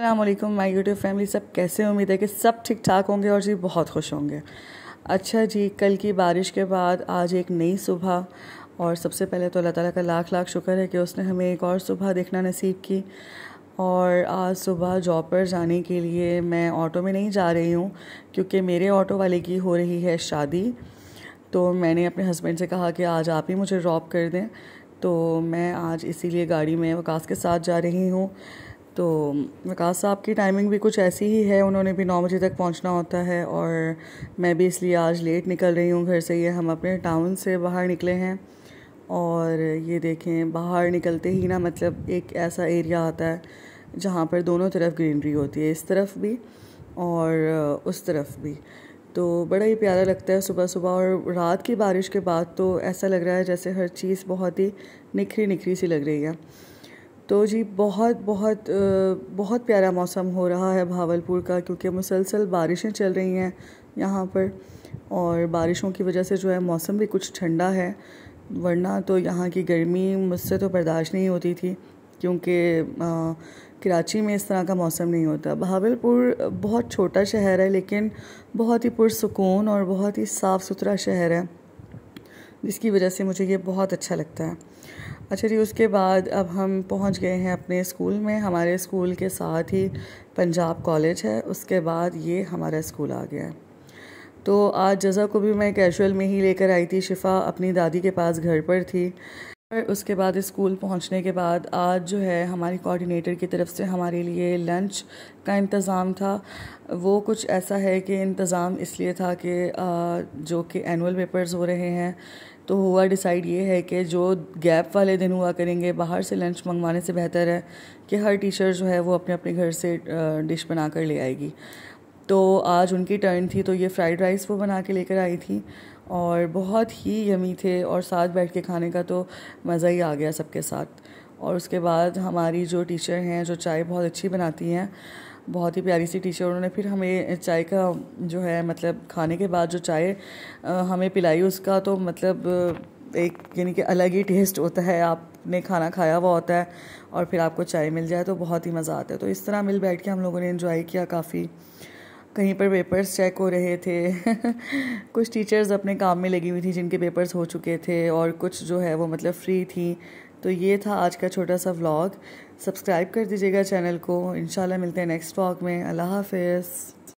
अल्लाम my YouTube family सब कैसे उम्मीद है कि सब ठीक ठाक होंगे और जी बहुत खुश होंगे अच्छा जी कल की बारिश के बाद आज एक नई सुबह और सबसे पहले तो अल्लाह ताला का लाख लाख शुक्र है कि उसने हमें एक और सुबह देखना नसीब की और आज सुबह जॉब पर जाने के लिए मैं ऑटो में नहीं जा रही हूँ क्योंकि मेरे ऑटो वाले की हो रही है शादी तो मैंने अपने हस्बैंड से कहा कि आज आप ही मुझे ड्रॉप कर दें तो मैं आज इसीलिए गाड़ी में वकास के साथ जा रही हूँ तो वकास साहब की टाइमिंग भी कुछ ऐसी ही है उन्होंने भी नौ बजे तक पहुंचना होता है और मैं भी इसलिए आज लेट निकल रही हूँ घर से ये हम अपने टाउन से बाहर निकले हैं और ये देखें बाहर निकलते ही ना मतलब एक ऐसा एरिया आता है जहाँ पर दोनों तरफ ग्रीनरी होती है इस तरफ भी और उस तरफ भी तो बड़ा ही प्यारा लगता है सुबह सुबह और रात की बारिश के बाद तो ऐसा लग रहा है जैसे हर चीज़ बहुत ही निखरी निखरी सी लग रही है तो जी बहुत बहुत बहुत प्यारा मौसम हो रहा है भावलपुर का क्योंकि मुसलसल बारिशें चल रही हैं यहाँ पर और बारिशों की वजह से जो है मौसम भी कुछ ठंडा है वरना तो यहाँ की गर्मी मुझसे तो बर्दाश्त नहीं होती थी क्योंकि कराची में इस तरह का मौसम नहीं होता बहावलपुर बहुत छोटा शहर है लेकिन बहुत ही पुरसकून और बहुत ही साफ़ सुथरा शहर है जिसकी वजह से मुझे ये बहुत अच्छा लगता है अच्छा जी उसके बाद अब हम पहुंच गए हैं अपने स्कूल में हमारे स्कूल के साथ ही पंजाब कॉलेज है उसके बाद ये हमारा स्कूल आ गया है तो आज जज़ा को भी मैं कैजुअल में ही लेकर आई थी शिफा अपनी दादी के पास घर पर थी और उसके बाद स्कूल पहुंचने के बाद आज जो है हमारी कोऑर्डिनेटर की तरफ से हमारे लिए लंच का इंतज़ाम था वो कुछ ऐसा है कि इंतज़ाम इसलिए था कि जो कि एनुअल पेपर्स हो रहे हैं तो हुआ डिसाइड ये है कि जो गैप वाले दिन हुआ करेंगे बाहर से लंच मंगवाने से बेहतर है कि हर टीचर जो है वो अपने अपने घर से डिश बना कर ले आएगी तो आज उनकी टर्न थी तो ये फ्राइड राइस वो बना के लेकर आई थी और बहुत ही यमी थे और साथ बैठ के खाने का तो मज़ा ही आ गया सबके साथ और उसके बाद हमारी जो टीचर हैं जो चाय बहुत अच्छी बनाती हैं बहुत ही प्यारी सी टीचर उन्होंने फिर हमें चाय का जो है मतलब खाने के बाद जो चाय हमें पिलाई उसका तो मतलब एक यानी कि अलग ही टेस्ट होता है आपने खाना खाया हुआ होता है और फिर आपको चाय मिल जाए तो बहुत ही मज़ा आता है तो इस तरह मिल बैठ के हम लोगों ने इन्जॉय किया काफ़ी कहीं पर पेपर्स चेक हो रहे थे कुछ टीचर्स अपने काम में लगी हुई थी जिनके पेपर्स हो चुके थे और कुछ जो है वो मतलब फ्री थी तो ये था आज का छोटा सा व्लॉग सब्सक्राइब कर दीजिएगा चैनल को इन मिलते हैं नेक्स्ट व्लॉग में अल्लाह हाफिज़